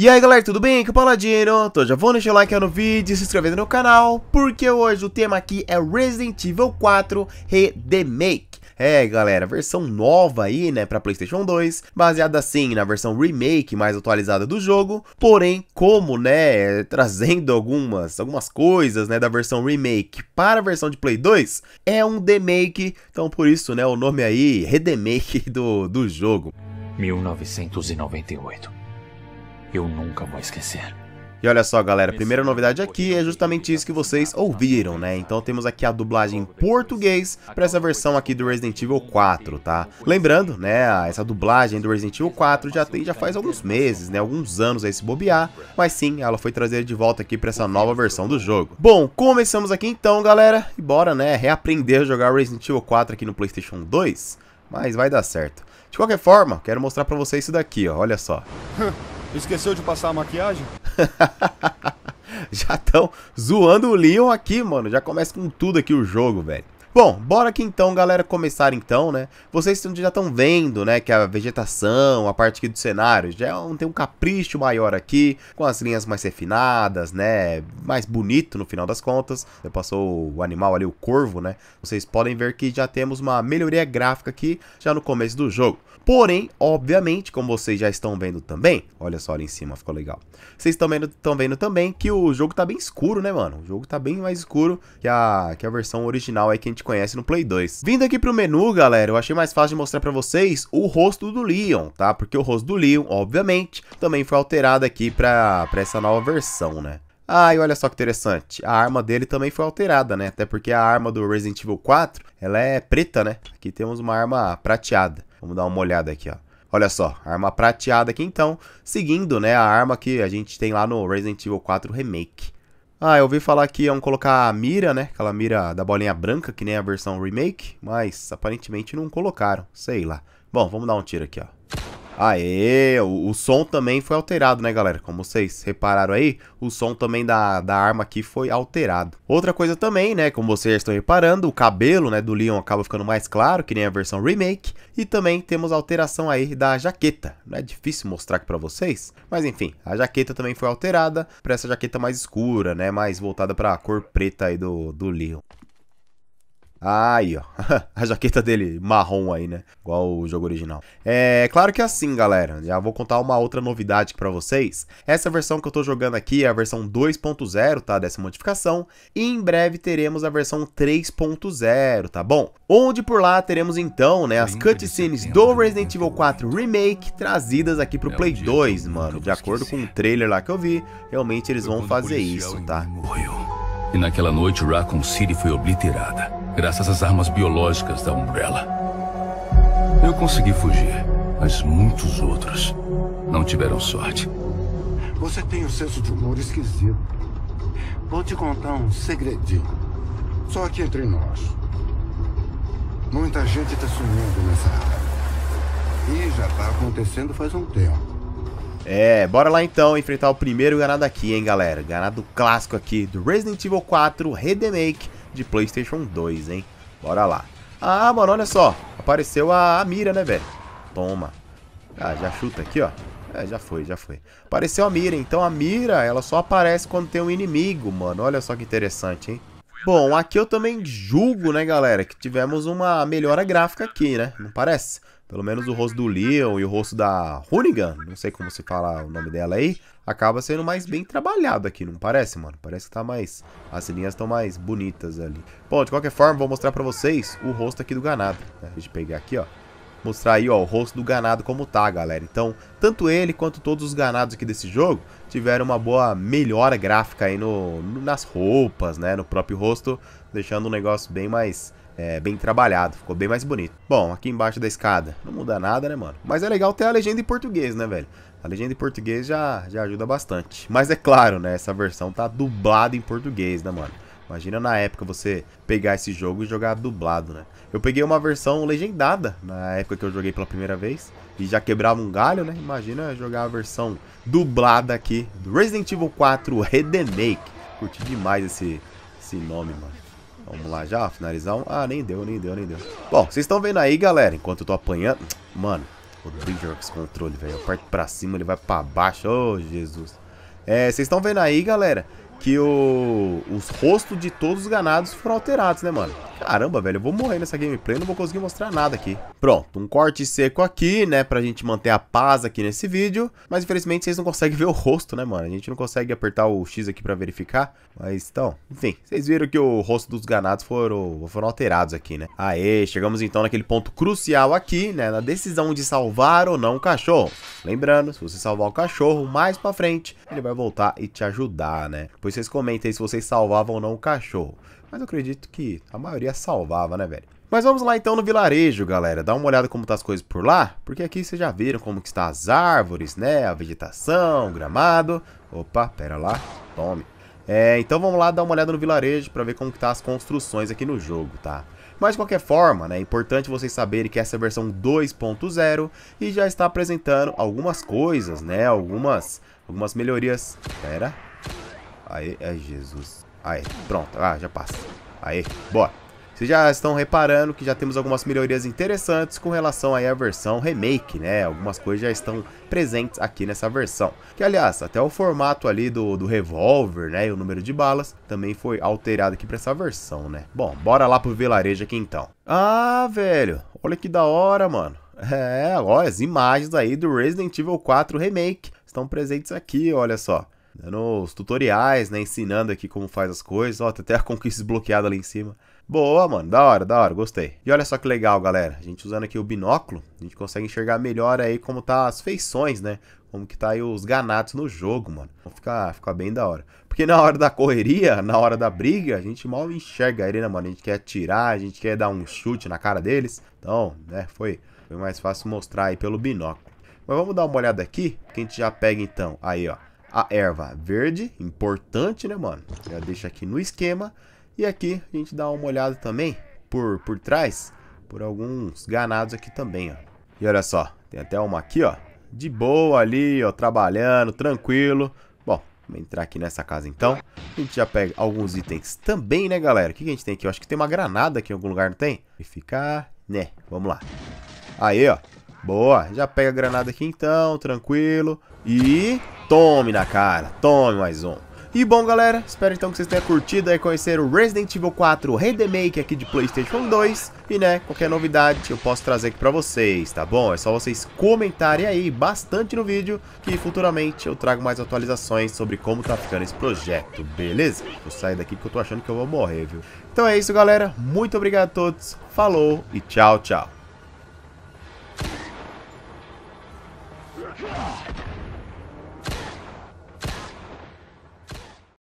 E aí galera, tudo bem? Aqui é o Paladino, então já vou deixar o like no vídeo, se inscrevendo no canal, porque hoje o tema aqui é Resident Evil 4 Remake. É, galera, versão nova aí, né, pra PlayStation 2, baseada sim na versão remake mais atualizada do jogo, porém, como, né, trazendo algumas, algumas coisas, né, da versão remake para a versão de Play 2, é um demake, então por isso, né, o nome aí, redemake do, do jogo. 1998 eu nunca vou esquecer. E olha só, galera, a primeira novidade aqui é justamente isso que vocês ouviram, né? Então temos aqui a dublagem em português para essa versão aqui do Resident Evil 4, tá? Lembrando, né, essa dublagem do Resident Evil 4 já tem já faz alguns meses, né, alguns anos aí se bobear, mas sim, ela foi trazida de volta aqui para essa nova versão do jogo. Bom, começamos aqui então, galera, e bora, né, reaprender a jogar Resident Evil 4 aqui no PlayStation 2, mas vai dar certo. De qualquer forma, quero mostrar para vocês isso daqui, ó, olha só. Esqueceu de passar a maquiagem? Já estão zoando o Leon aqui, mano. Já começa com tudo aqui o jogo, velho. Bom, bora aqui então, galera, começar então, né? Vocês já estão vendo, né, que a vegetação, a parte aqui do cenário, já é tem um capricho maior aqui, com as linhas mais refinadas, né, mais bonito no final das contas. Eu passou o animal ali, o corvo, né? Vocês podem ver que já temos uma melhoria gráfica aqui, já no começo do jogo. Porém, obviamente, como vocês já estão vendo também, olha só ali em cima, ficou legal. Vocês estão vendo, estão vendo também que o jogo tá bem escuro, né, mano? O jogo tá bem mais escuro que a, que a versão original aí que a gente conhece no Play 2. Vindo aqui pro menu, galera, eu achei mais fácil de mostrar pra vocês o rosto do Leon, tá? Porque o rosto do Leon, obviamente, também foi alterado aqui pra, pra essa nova versão, né? Ah, e olha só que interessante, a arma dele também foi alterada, né? Até porque a arma do Resident Evil 4, ela é preta, né? Aqui temos uma arma prateada. Vamos dar uma olhada aqui, ó. Olha só, arma prateada aqui então, seguindo, né, a arma que a gente tem lá no Resident Evil 4 Remake. Ah, eu ouvi falar que iam colocar a mira, né? Aquela mira da bolinha branca, que nem a versão remake, mas aparentemente não colocaram, sei lá. Bom, vamos dar um tiro aqui, ó. Aê, o, o, som também foi alterado, né, galera? Como vocês repararam aí, o som também da, da arma aqui foi alterado. Outra coisa também, né, como vocês estão reparando, o cabelo, né, do Leon acaba ficando mais claro, que nem a versão remake. E também temos a alteração aí da jaqueta. Não é difícil mostrar aqui pra vocês, mas enfim, a jaqueta também foi alterada pra essa jaqueta mais escura, né, mais voltada pra cor preta aí do, do Leon. Ah, aí, ó. a jaqueta dele marrom aí, né? Igual o jogo original. É claro que é assim, galera. Já vou contar uma outra novidade aqui pra vocês. Essa versão que eu tô jogando aqui é a versão 2.0, tá? Dessa modificação. E em breve teremos a versão 3.0, tá bom? Onde por lá teremos então, né? As cutscenes do Resident Evil 4 Remake trazidas aqui pro é Play 2, mano. De acordo com o trailer lá que eu vi, realmente eles vão fazer isso, tá? E naquela noite, Raccoon City foi obliterada graças às armas biológicas da Umbrella. Eu consegui fugir, mas muitos outros não tiveram sorte. Você tem um senso de humor esquisito. Vou te contar um segredinho. Só aqui entre nós. Muita gente está sumindo nessa área. E já está acontecendo faz um tempo. É, bora lá então enfrentar o primeiro ganado aqui, hein, galera. Ganado clássico aqui do Resident Evil 4 Redemake de Playstation 2, hein? Bora lá. Ah, mano, olha só. Apareceu a, a mira, né, velho? Toma. Ah, já chuta aqui, ó. É, já foi, já foi. Apareceu a mira. Então a mira, ela só aparece quando tem um inimigo, mano. Olha só que interessante, hein? Bom, aqui eu também julgo, né, galera, que tivemos uma melhora gráfica aqui, né? Não parece? Pelo menos o rosto do Leon e o rosto da Hunigan, não sei como se fala o nome dela aí, acaba sendo mais bem trabalhado aqui, não parece, mano? Parece que tá mais... As linhas estão mais bonitas ali. Bom, de qualquer forma, vou mostrar pra vocês o rosto aqui do ganado. Né? Deixa eu pegar aqui, ó mostrar aí ó, o rosto do ganado como tá, galera. Então, tanto ele quanto todos os ganados aqui desse jogo tiveram uma boa melhora gráfica aí no, no nas roupas, né, no próprio rosto, deixando o um negócio bem mais é, bem trabalhado, ficou bem mais bonito. Bom, aqui embaixo da escada, não muda nada, né, mano? Mas é legal ter a legenda em português, né, velho? A legenda em português já, já ajuda bastante. Mas é claro, né, essa versão tá dublada em português, né, mano? Imagina na época você pegar esse jogo e jogar dublado, né? Eu peguei uma versão legendada na época que eu joguei pela primeira vez. E já quebrava um galho, né? Imagina jogar a versão dublada aqui do Resident Evil 4 Redemake. Curti demais esse, esse nome, mano. Vamos lá já, finalizar um... Ah, nem deu, nem deu, nem deu. Bom, vocês estão vendo aí, galera, enquanto eu tô apanhando... Mano, o Dream com controle, velho. Eu parto pra cima, ele vai pra baixo. Ô, oh, Jesus. É, vocês estão vendo aí, galera, que o, os rostos de todos os ganados foram alterados, né, mano? Caramba, velho, eu vou morrer nessa gameplay, não vou conseguir mostrar nada aqui. Pronto, um corte seco aqui, né, pra gente manter a paz aqui nesse vídeo. Mas, infelizmente, vocês não conseguem ver o rosto, né, mano? A gente não consegue apertar o X aqui pra verificar. Mas, então, enfim, vocês viram que o rosto dos ganados foram, foram alterados aqui, né? Aê, chegamos então naquele ponto crucial aqui, né, na decisão de salvar ou não o cachorro. Lembrando, se você salvar o cachorro mais pra frente, ele vai voltar e te ajudar, né? Depois vocês comentem se vocês salvavam ou não o cachorro. Mas eu acredito que a maioria salvava, né, velho? Mas vamos lá então no vilarejo, galera. Dá uma olhada como tá as coisas por lá, porque aqui vocês já viram como que está as árvores, né? A vegetação, o gramado. Opa, pera lá. Tome. É, então vamos lá dar uma olhada no vilarejo para ver como que tá as construções aqui no jogo, tá? Mas de qualquer forma, né, é importante vocês saberem que essa é a versão 2.0 e já está apresentando algumas coisas, né, algumas, algumas melhorias. Pera, Aí, é Jesus. Aí, pronto. Ah, já passa. Aí, bora. Vocês já estão reparando que já temos algumas melhorias interessantes com relação aí à versão remake, né? Algumas coisas já estão presentes aqui nessa versão. Que, aliás, até o formato ali do, do revólver, né? E o número de balas também foi alterado aqui para essa versão, né? Bom, bora lá pro vilarejo aqui então. Ah, velho, olha que da hora, mano. É, olha as imagens aí do Resident Evil 4 Remake estão presentes aqui, olha só dando os tutoriais, né? Ensinando aqui como faz as coisas. Ó, tem até a conquista desbloqueada ali em cima. Boa, mano. Da hora, da hora. Gostei. E olha só que legal, galera. A gente usando aqui o binóculo, a gente consegue enxergar melhor aí como tá as feições, né? Como que tá aí os ganatos no jogo, mano. Então fica, fica bem da hora. Porque na hora da correria, na hora da briga, a gente mal enxerga ele, né, mano? A gente quer atirar, a gente quer dar um chute na cara deles. Então, né, foi, foi mais fácil mostrar aí pelo binóculo. Mas vamos dar uma olhada aqui, que a gente já pega então. Aí, ó a erva verde, importante, né, mano? Já deixa aqui no esquema. E aqui a gente dá uma olhada também por, por trás, por alguns ganados aqui também, ó. E olha só, tem até uma aqui, ó, de boa ali, ó, trabalhando, tranquilo. Bom, vamos entrar aqui nessa casa então. A gente já pega alguns itens também, né, galera? O que a gente tem aqui? Eu acho que tem uma granada aqui em algum lugar, não tem? E ficar, né, vamos lá. Aí, ó, boa, já pega a granada aqui então, tranquilo. E Tome na cara, tome mais um. E bom galera, espero então que vocês tenham curtido e conhecer o Resident Evil 4 Remake aqui de Playstation 2 E né, qualquer novidade eu posso trazer aqui pra vocês, tá bom? É só vocês comentarem aí bastante no vídeo que futuramente eu trago mais atualizações sobre como tá ficando esse projeto, beleza? Vou sair daqui porque eu tô achando que eu vou morrer, viu? Então é isso galera, muito obrigado a todos, falou e tchau, tchau!